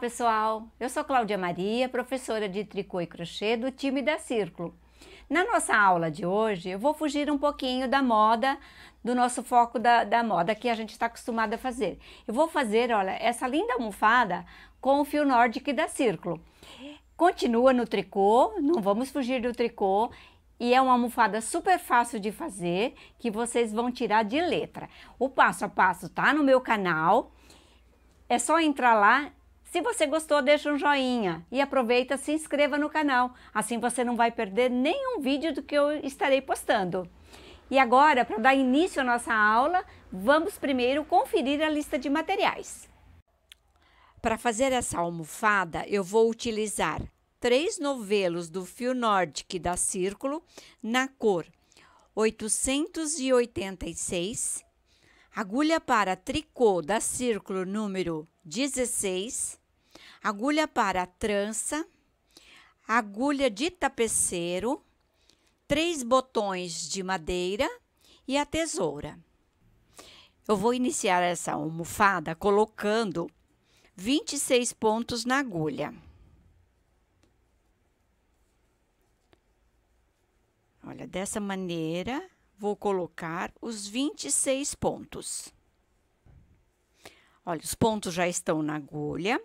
pessoal! Eu sou Cláudia Maria, professora de tricô e crochê do time da Círculo. Na nossa aula de hoje, eu vou fugir um pouquinho da moda, do nosso foco da, da moda que a gente está acostumado a fazer. Eu vou fazer, olha, essa linda almofada com o fio Nordic da Círculo. Continua no tricô, não vamos fugir do tricô. E é uma almofada super fácil de fazer, que vocês vão tirar de letra. O passo a passo tá no meu canal. É só entrar lá se você gostou, deixa um joinha e aproveita, se inscreva no canal, assim você não vai perder nenhum vídeo do que eu estarei postando. E agora, para dar início à nossa aula, vamos primeiro conferir a lista de materiais. Para fazer essa almofada, eu vou utilizar três novelos do fio Nordic da Círculo na cor 886, agulha para tricô da Círculo número 16, agulha para trança, agulha de tapeceiro, três botões de madeira e a tesoura. Eu vou iniciar essa almofada colocando 26 pontos na agulha. Olha, dessa maneira, vou colocar os 26 pontos. Olha, os pontos já estão na agulha.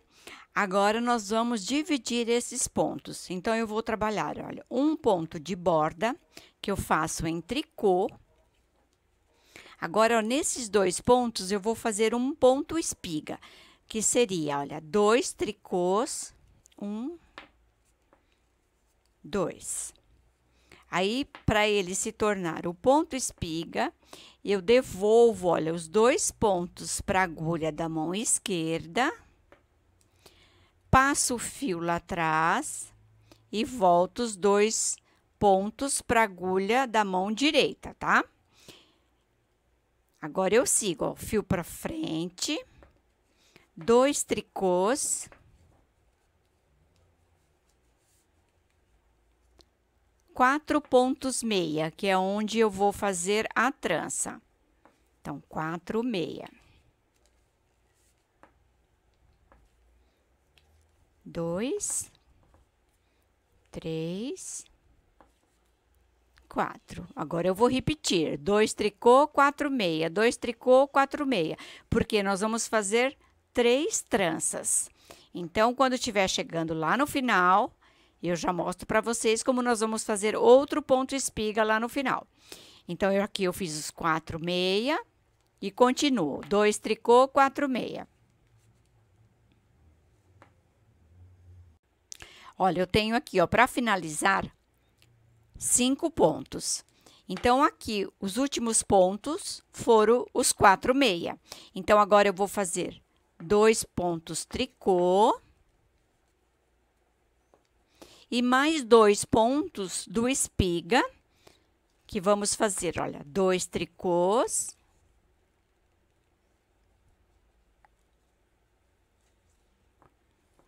Agora nós vamos dividir esses pontos. Então eu vou trabalhar, olha, um ponto de borda que eu faço em tricô. Agora ó, nesses dois pontos eu vou fazer um ponto espiga, que seria, olha, dois tricôs, um, dois. Aí para ele se tornar o ponto espiga, eu devolvo, olha, os dois pontos para a agulha da mão esquerda passo o fio lá atrás e volto os dois pontos para a agulha da mão direita, tá? Agora eu sigo, ó, fio para frente, dois tricôs, quatro pontos meia, que é onde eu vou fazer a trança. Então, quatro meia. dois, três, quatro. Agora eu vou repetir: dois tricô, quatro meia, dois tricô, quatro meia, porque nós vamos fazer três tranças. Então, quando estiver chegando lá no final, eu já mostro para vocês como nós vamos fazer outro ponto espiga lá no final. Então, eu, aqui eu fiz os quatro meia e continuo. Dois tricô, quatro meia. Olha, eu tenho aqui, ó, para finalizar, cinco pontos. Então, aqui, os últimos pontos foram os quatro meia. Então, agora eu vou fazer dois pontos tricô. E mais dois pontos do espiga, que vamos fazer, olha, dois tricôs.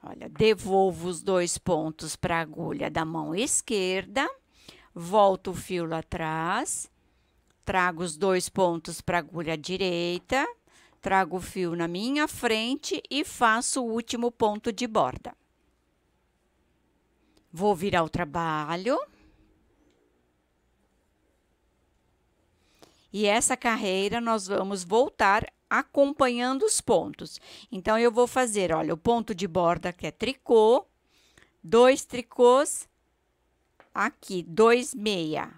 Olha, devolvo os dois pontos para a agulha da mão esquerda, volto o fio lá atrás, trago os dois pontos para a agulha direita, trago o fio na minha frente e faço o último ponto de borda. Vou virar o trabalho. E essa carreira nós vamos voltar acompanhando os pontos. Então, eu vou fazer, olha, o ponto de borda que é tricô, dois tricôs, aqui, dois meia,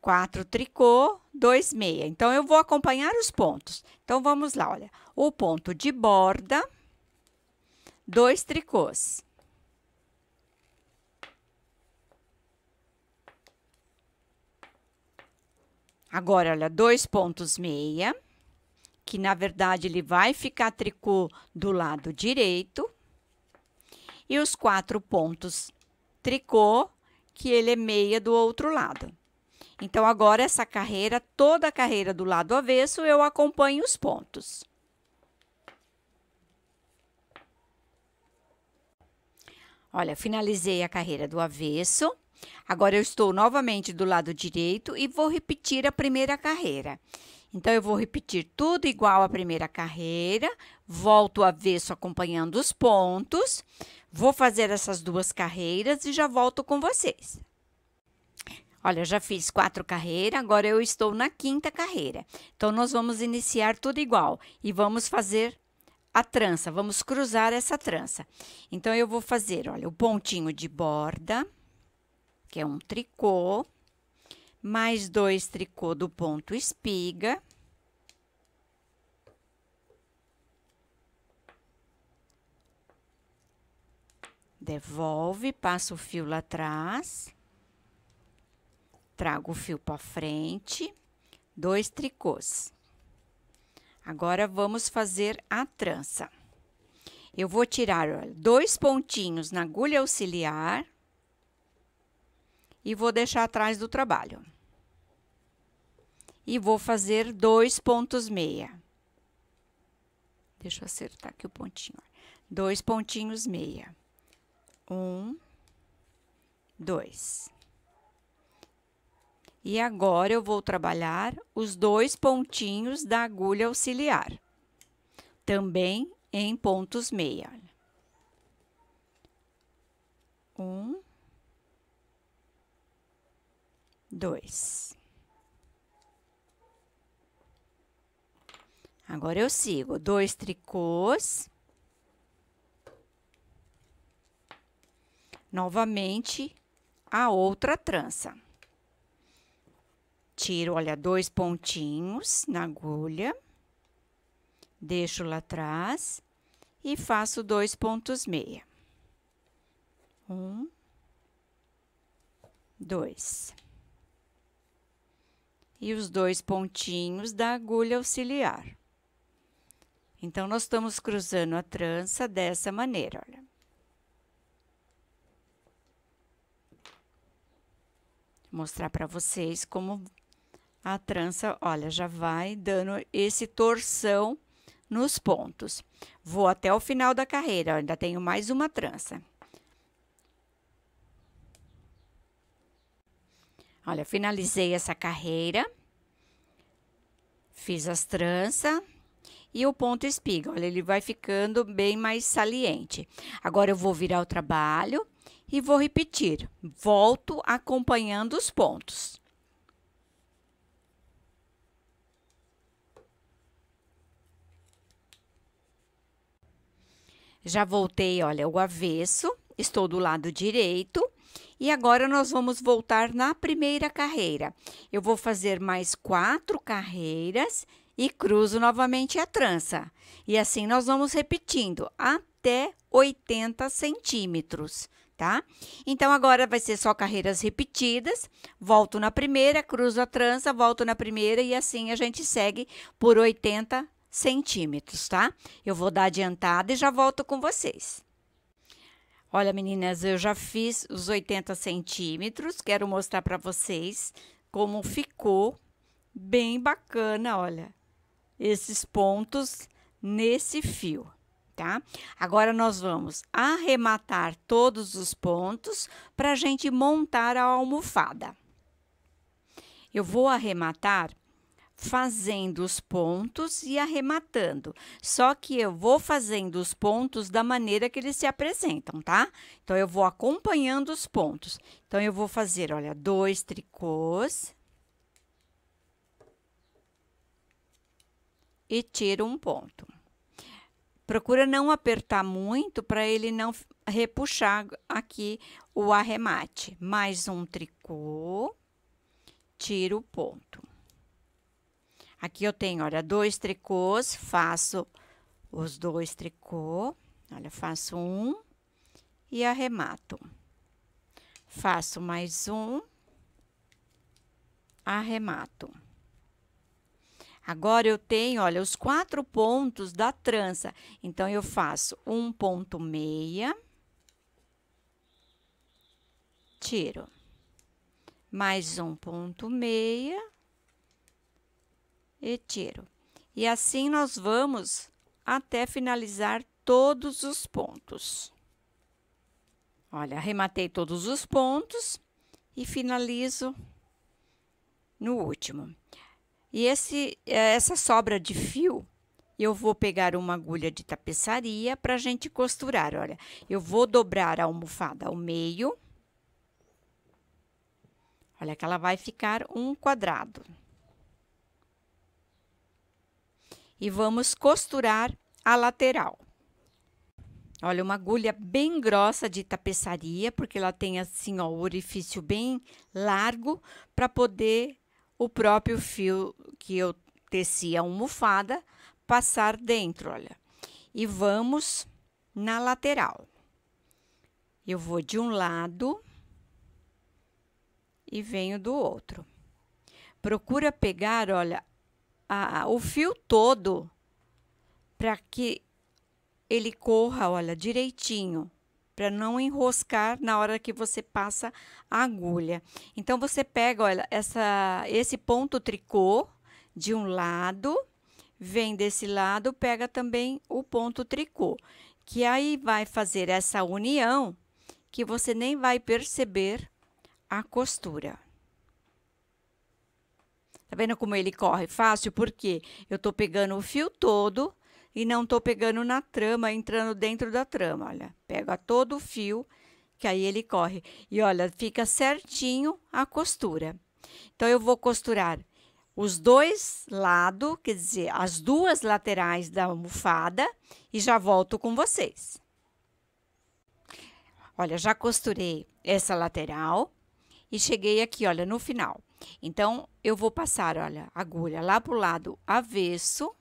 quatro tricô, dois meia. Então, eu vou acompanhar os pontos. Então, vamos lá, olha, o ponto de borda, dois tricôs. Agora, olha, dois pontos meia que na verdade ele vai ficar tricô do lado direito, e os quatro pontos tricô, que ele é meia do outro lado. Então, agora, essa carreira, toda a carreira do lado avesso, eu acompanho os pontos. Olha, finalizei a carreira do avesso. Agora eu estou novamente do lado direito e vou repetir a primeira carreira. Então, eu vou repetir tudo igual à primeira carreira, volto o avesso acompanhando os pontos, vou fazer essas duas carreiras e já volto com vocês. Olha, já fiz quatro carreiras, agora eu estou na quinta carreira. Então, nós vamos iniciar tudo igual e vamos fazer a trança, vamos cruzar essa trança. Então, eu vou fazer, olha, o pontinho de borda que é um tricô, mais dois tricô do ponto espiga. Devolve, passa o fio lá atrás, trago o fio para frente, dois tricôs. Agora, vamos fazer a trança. Eu vou tirar olha, dois pontinhos na agulha auxiliar e vou deixar atrás do trabalho. E vou fazer dois pontos meia. Deixa eu acertar aqui o pontinho. Dois pontinhos meia. Um, dois. E agora eu vou trabalhar os dois pontinhos da agulha auxiliar, também em pontos meia. Um, dois. Agora eu sigo dois tricôs. Novamente, a outra trança. Tiro, olha, dois pontinhos na agulha. Deixo lá atrás e faço dois pontos meia. Um, dois e os dois pontinhos da agulha auxiliar. Então, nós estamos cruzando a trança dessa maneira, olha. Vou mostrar para vocês como a trança, olha, já vai dando esse torção nos pontos. Vou até o final da carreira, ainda tenho mais uma trança. Olha, finalizei essa carreira, fiz as tranças e o ponto espiga. Olha, ele vai ficando bem mais saliente. Agora eu vou virar o trabalho e vou repetir. Volto acompanhando os pontos. Já voltei, olha, o avesso Estou do lado direito e agora nós vamos voltar na primeira carreira. Eu vou fazer mais quatro carreiras e cruzo novamente a trança. E assim nós vamos repetindo até 80 centímetros, tá? Então, agora vai ser só carreiras repetidas. Volto na primeira, cruzo a trança, volto na primeira e assim a gente segue por 80 centímetros, tá? Eu vou dar adiantada e já volto com vocês. Olha, meninas, eu já fiz os 80 centímetros, quero mostrar para vocês como ficou bem bacana, olha, esses pontos nesse fio, tá? Agora, nós vamos arrematar todos os pontos para a gente montar a almofada. Eu vou arrematar fazendo os pontos e arrematando. Só que eu vou fazendo os pontos da maneira que eles se apresentam, tá? Então, eu vou acompanhando os pontos. Então, eu vou fazer, olha, dois tricôs. E tiro um ponto. Procura não apertar muito para ele não repuxar aqui o arremate. Mais um tricô, tiro o ponto. Aqui eu tenho, olha, dois tricôs, faço os dois tricô, olha, faço um e arremato. Faço mais um, arremato. Agora eu tenho, olha, os quatro pontos da trança. Então, eu faço um ponto meia, tiro. Mais um ponto meia, e tiro. E assim nós vamos até finalizar todos os pontos. Olha, arrematei todos os pontos e finalizo no último. E esse, é, essa sobra de fio, eu vou pegar uma agulha de tapeçaria para a gente costurar. Olha, eu vou dobrar a almofada ao meio. Olha que ela vai ficar um quadrado. e vamos costurar a lateral. Olha, uma agulha bem grossa de tapeçaria, porque ela tem assim, ó, o orifício bem largo para poder o próprio fio que eu teci a almofada passar dentro, olha. E vamos na lateral. Eu vou de um lado e venho do outro. Procura pegar, olha, a, o fio todo para que ele corra, olha, direitinho, para não enroscar na hora que você passa a agulha. Então você pega, olha, essa esse ponto tricô de um lado, vem desse lado, pega também o ponto tricô, que aí vai fazer essa união que você nem vai perceber a costura. Tá vendo como ele corre fácil? Porque eu tô pegando o fio todo e não tô pegando na trama, entrando dentro da trama, olha. Pega todo o fio, que aí ele corre. E olha, fica certinho a costura. Então, eu vou costurar os dois lados, quer dizer, as duas laterais da almofada e já volto com vocês. Olha, já costurei essa lateral, e cheguei aqui, olha, no final. Então, eu vou passar, olha, agulha lá para o lado avesso.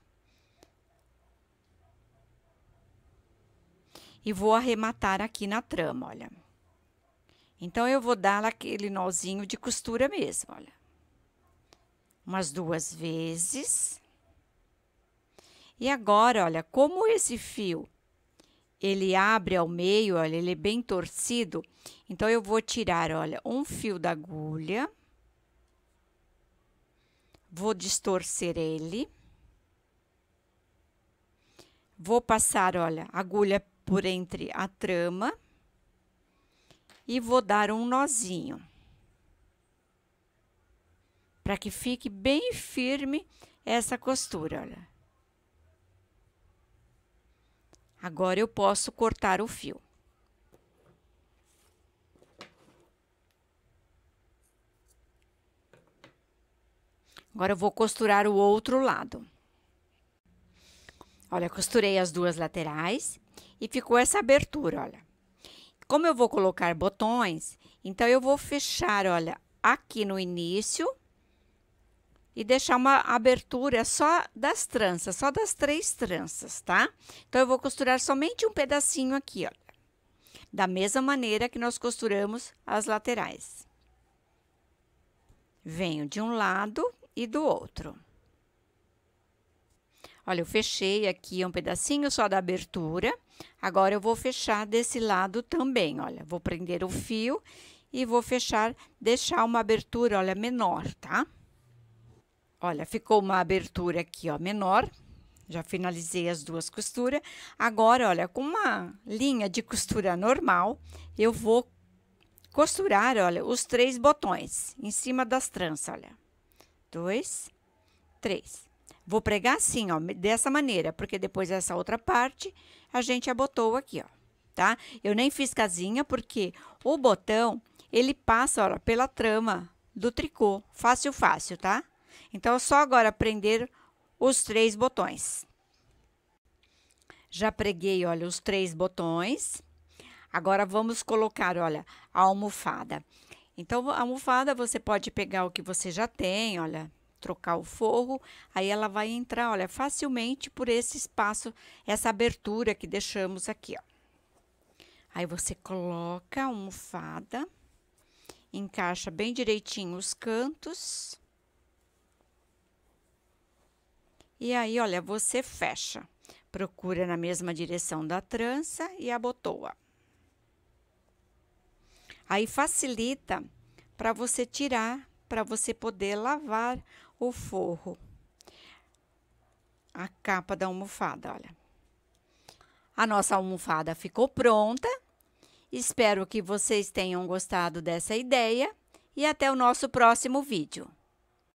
E vou arrematar aqui na trama, olha. Então, eu vou dar aquele nozinho de costura mesmo, olha. Umas duas vezes. E agora, olha, como esse fio ele abre ao meio, olha, ele é bem torcido. Então, eu vou tirar, olha, um fio da agulha. Vou distorcer ele. Vou passar, olha, agulha por entre a trama. E vou dar um nozinho. Para que fique bem firme essa costura, olha. Agora eu posso cortar o fio. Agora eu vou costurar o outro lado. Olha, costurei as duas laterais e ficou essa abertura, olha. Como eu vou colocar botões, então eu vou fechar, olha, aqui no início e deixar uma abertura só das tranças, só das três tranças, tá? Então, eu vou costurar somente um pedacinho aqui, ó. Da mesma maneira que nós costuramos as laterais. Venho de um lado e do outro. Olha, eu fechei aqui um pedacinho só da abertura. Agora, eu vou fechar desse lado também, olha. Vou prender o fio e vou fechar, deixar uma abertura, olha, menor, tá? Tá? Olha, ficou uma abertura aqui, ó, menor. Já finalizei as duas costuras. Agora, olha, com uma linha de costura normal, eu vou costurar, olha, os três botões em cima das tranças, olha. Dois, três. Vou pregar assim, ó, dessa maneira, porque depois essa outra parte a gente abotou aqui, ó, tá? Eu nem fiz casinha porque o botão, ele passa, olha, pela trama do tricô. Fácil, fácil, tá? Então, é só agora prender os três botões. Já preguei, olha, os três botões. Agora, vamos colocar, olha, a almofada. Então, a almofada, você pode pegar o que você já tem, olha, trocar o forro, aí ela vai entrar, olha, facilmente por esse espaço, essa abertura que deixamos aqui, ó. Aí você coloca a almofada, encaixa bem direitinho os cantos. E aí, olha, você fecha. Procura na mesma direção da trança e abotoa. Aí facilita para você tirar, para você poder lavar o forro. A capa da almofada, olha. A nossa almofada ficou pronta. Espero que vocês tenham gostado dessa ideia e até o nosso próximo vídeo.